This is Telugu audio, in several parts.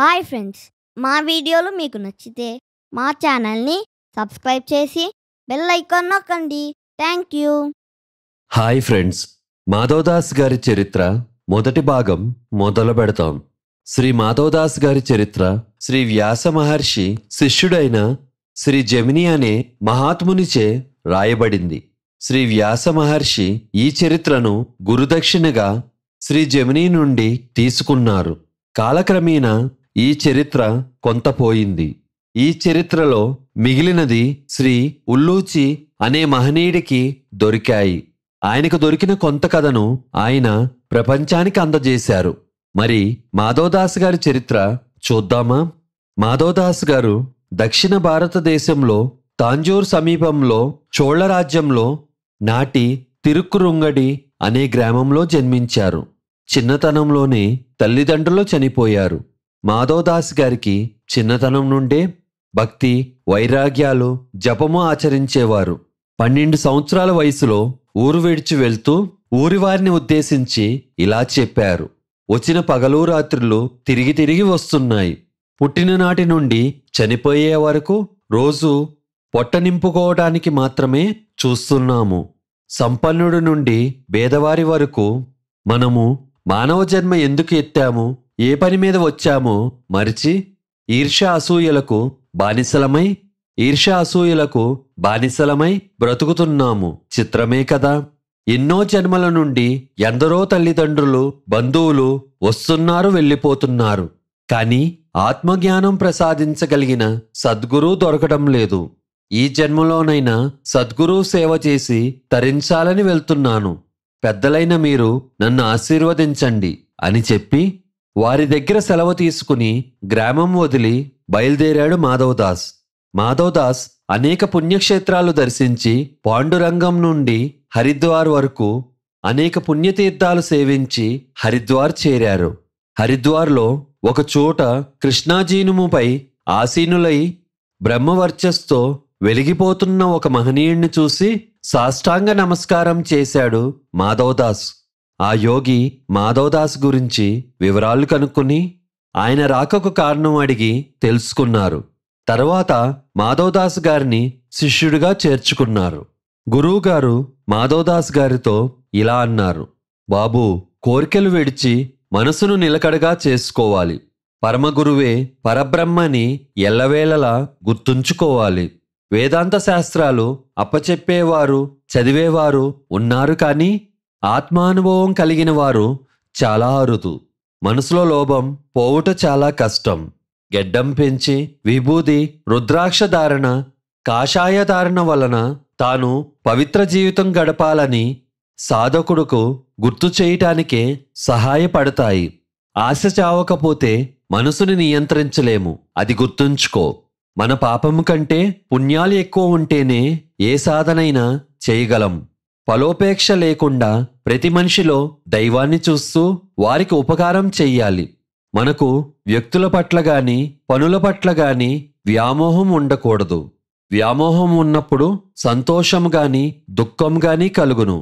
హాయ్ ఫ్రెండ్స్ మా వీడియోలు మీకు నచ్చితే మా ఛానల్ని సబ్స్క్రైబ్ చేసి బెల్ ఐకాన్ నొక్కండి thank you hi friends Madhavadas గారి చరిత్ర మొదటి భాగం మొదలు పెడతాం శ్రీ మాధవదాస్ గారి చరిత్ర శ్రీ వ్యాస మహర్షి శిష్యుడైన శ్రీ జమిని అనే మహాత్మునిచే రాయబడింది శ్రీ వ్యాస మహర్షి ఈ చరిత్రను గురుదక్షిణగా శ్రీ జమిని నుండి తీసుకున్నారు కాలక్రమేణా ఈ చరిత్ర కొంత పోయింది ఈ చరిత్రలో మిగిలినది శ్రీ ఉల్లూచి అనే మహనీయుడికి దొరికాయి ఆయనకు దొరికిన కొంత కథను ఆయన ప్రపంచానికి అందజేశారు మరి మాధవదాస్ గారి చరిత్ర చూద్దామా మాధవదాస్ గారు దక్షిణ భారతదేశంలో తాంజూర్ సమీపంలో చోళరాజ్యంలో రాజ్యంలో నాటి తిరుక్కురుంగడి అనే గ్రామంలో జన్మించారు చిన్నతనంలోనే తల్లిదండ్రులు చనిపోయారు మాధవదాస్ గారికి చిన్నతనం నుండే భక్తి వైరాగ్యాలు జపము ఆచరించేవారు పన్నెండు సంవత్సరాల వయసులో ఊరు విడిచి వెళ్తూ ఊరివారిని ఉద్దేశించి ఇలా చెప్పారు వచ్చిన పగలు రాత్రులు తిరిగి తిరిగి వస్తున్నాయి పుట్టిననాటి నుండి చనిపోయే వరకు రోజు పొట్ట నింపుకోవడానికి మాత్రమే చూస్తున్నాము సంపన్నుడి నుండి బేదవారి వరకు మనము మానవ జన్మ ఎందుకు ఎత్తాము ఏ పని మీద వచ్చామో మరిచి ఈర్ష అసూయలకు బానిసలమై ఈర్ష అసూయలకు బానిసలమై బ్రతుకుతున్నాము చిత్రమే కదా ఎన్నో జన్మల నుండి ఎందరో తల్లిదండ్రులు బంధువులు వస్తున్నారు వెళ్ళిపోతున్నారు కానీ ఆత్మజ్ఞానం ప్రసాదించగలిగిన సద్గురు దొరకడం లేదు ఈ జన్మలోనైనా సద్గురు సేవ చేసి తరించాలని వెళ్తున్నాను పెద్దలైన మీరు నన్ను ఆశీర్వదించండి అని చెప్పి వారి దగ్గర సెలవు తీసుకుని గ్రామం వదిలి బయలుదేరాడు మాధవదాస్ మాధవదాస్ అనేక పుణ్యక్షేత్రాలు దర్శించి పాండురంగం నుండి హరిద్వార్ వరకు అనేక పుణ్యతీర్థాలు సేవించి హరిద్వార్ చేరారు హరిద్వార్లో ఒకచోట కృష్ణాజీనుముపై ఆసీనులై బ్రహ్మవర్చస్తో వెలిగిపోతున్న ఒక మహనీయుణ్ణి చూసి సాష్టాంగ నమస్కారం చేశాడు మాధవదాస్ ఆ యోగి మాధవదాస్ గురించి వివరాలు కనుక్కుని ఆయన రాకకు కారణం అడిగి తెలుసుకున్నారు తర్వాత మాధవదాస్ గారిని శిష్యుడిగా చేర్చుకున్నారు గురువుగారు మాధవదాస్ గారితో ఇలా అన్నారు బాబు కోరికలు విడిచి మనసును నిలకడగా చేసుకోవాలి పరమగురువే పరబ్రహ్మని ఎల్లవేళలా గుర్తుంచుకోవాలి వేదాంత శాస్త్రాలు అప్పచెప్పేవారు చదివేవారు ఉన్నారు కానీ ఆత్మానుభవం కలిగిన వారు చాలా అరుదు మనసులో లోభం పోవుట చాలా కష్టం గెడ్డం పెంచి విభూది రుద్రాక్ష ధారణ కాషాయ ధారణ వలన తాను పవిత్ర జీవితం గడపాలని సాధకుడుకు గుర్తు చేయటానికే సహాయపడతాయి ఆశ చావకపోతే మనసుని నియంత్రించలేము అది గుర్తుంచుకో మన పాపము కంటే పుణ్యాలు ఎక్కువ ఉంటేనే ఏ సాధనైనా చేయగలం ఫలోపేక్ష లేకుండా ప్రతి మనిషిలో దైవాన్ని చూస్తూ వారికి ఉపకారం చెయ్యాలి మనకు వ్యక్తుల పట్ల గాని పనుల పట్ల గాని వ్యామోహం ఉండకూడదు వ్యామోహం ఉన్నప్పుడు సంతోషం గాని దుఃఖం గాని కలుగును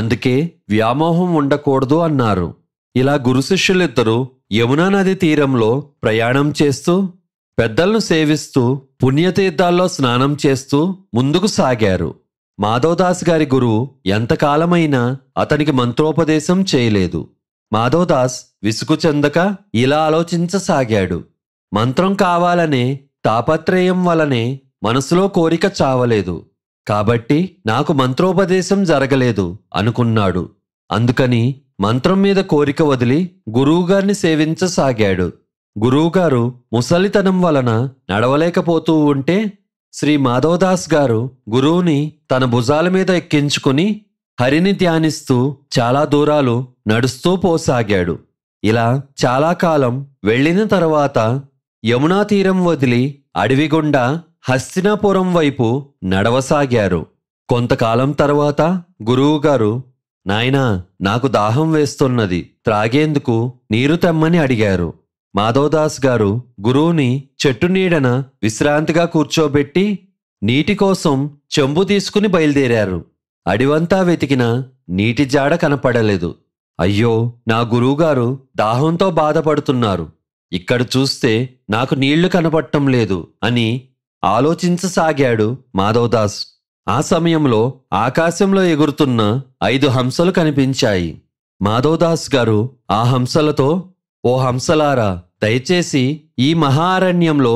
అందుకే వ్యామోహం ఉండకూడదు అన్నారు ఇలా గురు శిష్యులిద్దరూ యమునా నది తీరంలో ప్రయాణం చేస్తూ పెద్దలను సేవిస్తూ పుణ్యతీర్థాల్లో స్నానం చేస్తూ ముందుకు సాగారు మాధవదాస్ గారి గురువు ఎంతకాలమైనా అతనికి మంత్రోపదేశం చేయలేదు మాధవదాస్ విసుగు చెందక ఇలా ఆలోచించసాగాడు మంత్రం కావాలనే తాపత్రయం వలనే మనసులో కోరిక చావలేదు కాబట్టి నాకు మంత్రోపదేశం జరగలేదు అనుకున్నాడు అందుకని మంత్రం మీద కోరిక వదిలి గురువుగారిని సేవించసాగాడు గురువుగారు ముసలితనం వలన నడవలేకపోతూ ఉంటే శ్రీ మాధవదాస్ గారు గురువుని తన భుజాల మీద ఎక్కించుకుని హరిని ధ్యానిస్తూ చాలా దూరాలు నడుస్తూ పోసాగాడు ఇలా చాలా కాలం వెళ్ళిన తర్వాత యమునా తీరం వదిలి అడవిగుండా హస్తినాపురం వైపు నడవసాగారు కొంతకాలం తర్వాత గురువుగారు నాయనా నాకు దాహం వేస్తున్నది త్రాగేందుకు నీరు తెమ్మని అడిగారు మాధవదాస్ గారు గురువుని చెట్టు నీడన విశ్రాంతిగా కూర్చోబెట్టి నీటి కోసం చెంబు తీసుకుని బయలుదేరారు అడివంతా వెతికిన నీటి జాడ కనపడలేదు అయ్యో నా గురువుగారు దాహంతో బాధపడుతున్నారు ఇక్కడ చూస్తే నాకు నీళ్లు కనపడటం లేదు అని ఆలోచించసాగాడు మాధవదాస్ ఆ సమయంలో ఆకాశంలో ఎగురుతున్న ఐదు హంసలు కనిపించాయి మాధవదాస్ గారు ఆ హంసలతో ఓ హంసలారా దయచేసి ఈ మహారణ్యంలో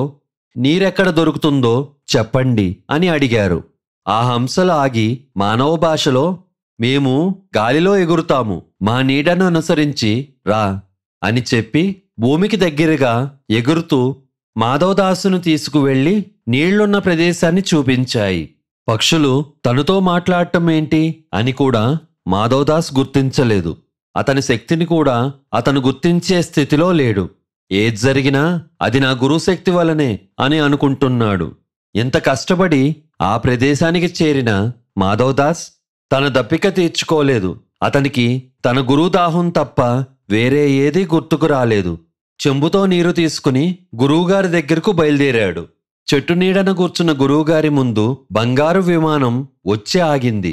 నీరెక్కడ దొరుకుతుందో చెప్పండి అని అడిగారు ఆ హంసలు ఆగి మానవ భాషలో మేము గాలిలో ఎగురుతాము మా నీడను అనుసరించి రా అని చెప్పి భూమికి దగ్గరగా ఎగురుతూ మాధవదాసును తీసుకువెళ్ళి నీళ్లున్న ప్రదేశాన్ని చూపించాయి పక్షులు తనతో మాట్లాడటం ఏంటి అని కూడా మాధవదాస్ గుర్తించలేదు అతని శక్తిని కూడా అతను గుర్తించే స్థితిలో లేడు ఏది జరిగినా అది నా గురుశక్తి వలనే అని అనుకుంటున్నాడు ఇంత కష్టపడి ఆ ప్రదేశానికి చేరిన మాధవదాస్ తన దప్పిక తీర్చుకోలేదు అతనికి తన గురుదాహం తప్ప వేరే ఏదీ గుర్తుకు రాలేదు చెంబుతో నీరు తీసుకుని గురువుగారి దగ్గరకు బయలుదేరాడు చెట్టు నీడన కూర్చున్న గురువుగారి ముందు బంగారు విమానం వచ్చి ఆగింది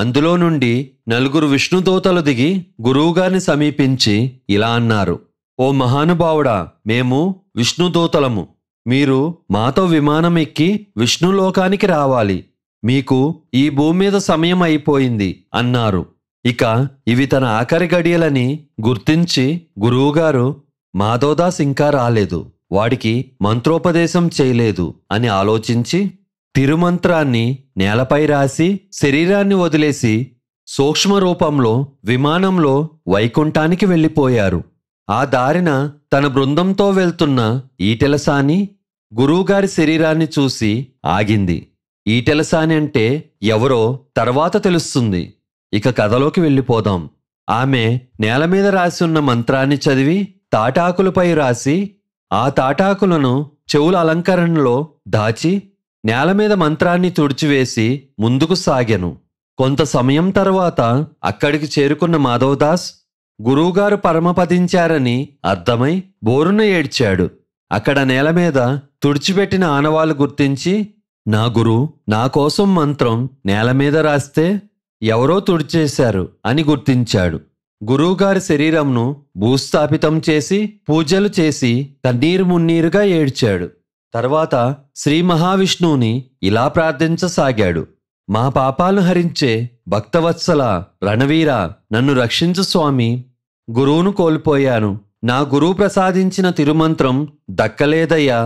అందులో నుండి నలుగురు విష్ణుదూతలు దిగి గురువుగారిని సమీపించి ఇలా అన్నారు ఓ మహానుభావుడా మేము విష్ణుదూతలము మీరు మాతో విమానం ఎక్కి విష్ణులోకానికి రావాలి మీకు ఈ భూమి మీద సమయం అయిపోయింది అన్నారు ఇక ఇవి తన ఆఖరి గడియలని గుర్తించి గురువుగారు మాధోదాస్ ఇంకా రాలేదు వాడికి మంత్రోపదేశం చేయలేదు అని ఆలోచించి తిరుమంత్రాన్ని నేలపై రాసి శరీరాన్ని వదిలేసి సూక్ష్మ రూపంలో విమానంలో వైకుంఠానికి వెళ్ళిపోయారు ఆ దారిన తన బృందంతో వెళ్తున్న ఈటెలసాని గురువుగారి శరీరాన్ని చూసి ఆగింది ఈటెలసాని అంటే ఎవరో తర్వాత తెలుస్తుంది ఇక కథలోకి వెళ్ళిపోదాం ఆమె నేల మీద రాసి ఉన్న మంత్రాన్ని చదివి తాటాకులపై రాసి ఆ తాటాకులను చెవుల అలంకరణలో దాచి నేల మీద మంత్రాన్ని తుడిచివేసి ముందుకు సాగాను కొంత సమయం తర్వాత అక్కడికి చేరుకున్న మాధవదాస్ గురువుగారు పరమపదించారని అర్థమై బోరున ఏడ్చాడు అక్కడ నేల మీద తుడిచిపెట్టిన ఆనవాలు గుర్తించి నా గురు నా కోసం మంత్రం నేల మీద రాస్తే ఎవరో తుడిచేశారు అని గుర్తించాడు గురువుగారి శరీరంను భూస్థాపితం చేసి పూజలు చేసి కన్నీరు మున్నీరుగా ఏడ్చాడు తర్వాత శ్రీ మహావిష్ణువుని ఇలా ప్రార్థించసాగాడు మా పాపాలు హరించే భక్తవత్సల రణవీర నన్ను రక్షించు స్వామి గురువును కోల్పోయాను నా గురువు ప్రసాదించిన తిరుమంత్రం దక్కలేదయ్యా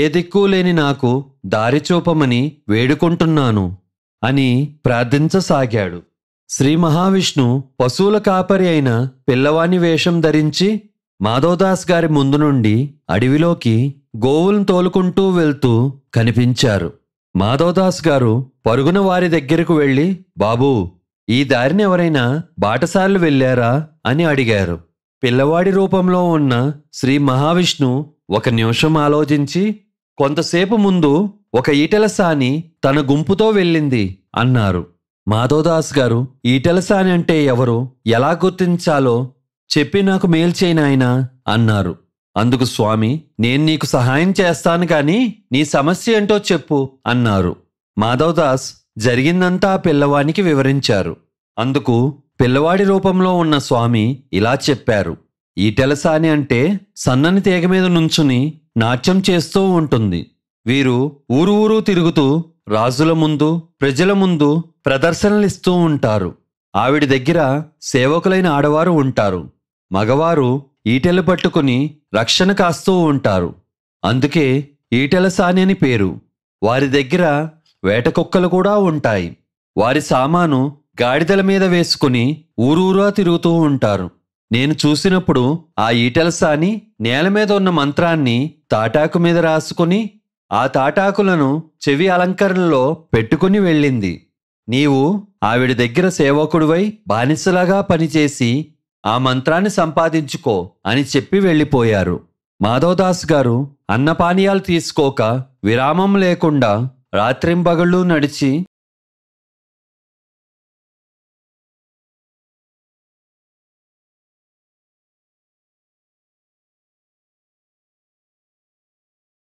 ఏ దిక్కు లేని నాకు దారి చూపమని వేడుకుంటున్నాను అని ప్రార్థించసాగాడు శ్రీ మహావిష్ణు పశువుల కాపరి అయిన పిల్లవాణి వేషం ధరించి మాధవదాస్ గారి ముందు నుండి అడవిలోకి గోవులను తోలుకుంటూ వెళ్తూ కనిపించారు మాధవదాస్ గారు పరుగున వారి దగ్గరకు వెళ్ళి బాబూ ఈ దారిని ఎవరైనా బాటసార్లు వెళ్ళారా అని అడిగారు పిల్లవాడి రూపంలో ఉన్న శ్రీ మహావిష్ణు ఒక నిమిషం ఆలోచించి కొంతసేపు ముందు ఒక ఈటెల సాని తన గుంపుతో వెళ్ళింది అన్నారు మాధవదాస్ గారు ఈటెల సాని అంటే ఎవరు ఎలా గుర్తించాలో చెప్పి నాకు మేలు చేయను అన్నారు అందుకు స్వామి నేను నీకు సహాయం చేస్తాను కానీ నీ సమస్య ఏంటో చెప్పు అన్నారు మాధవదాస్ జరిగిందంతా ఆ పిల్లవానికి వివరించారు అందుకు పిల్లవాడి రూపంలో ఉన్న స్వామి ఇలా చెప్పారు ఈ ఈటెలసాని అంటే సన్నని తీగ మీద నుంచుని నాట్యం చేస్తూ ఉంటుంది వీరు ఊరు ఊరు తిరుగుతూ రాజుల ముందు ప్రజల ముందు ప్రదర్శనలిస్తూ ఉంటారు ఆవిడ దగ్గర సేవకులైన ఆడవారు ఉంటారు మగవారు ఈటెలు పట్టుకుని రక్షణ కాస్తూ ఉంటారు అందుకే ఈటెల సాని అని పేరు వారి దగ్గర వేటకుక్కలు కూడా ఉంటాయి వారి సామాను గాడిదల మీద వేసుకుని ఊరూరా తిరుగుతూ ఉంటారు నేను చూసినప్పుడు ఆ ఈటెల సాని నేల మీద ఉన్న మంత్రాన్ని తాటాకు మీద రాసుకుని ఆ తాటాకులను చెవి అలంకరణలో పెట్టుకుని వెళ్ళింది నీవు ఆవిడ దగ్గర సేవకుడివై బానిసలాగా పనిచేసి ఆ మంత్రాన్ని సంపాదించుకో అని చెప్పి వెళ్ళిపోయారు మాధవదాస్ గారు అన్నపానీయాలు తీసుకోక విరామం లేకుండా రాత్రింబగళ్ళు నడిచి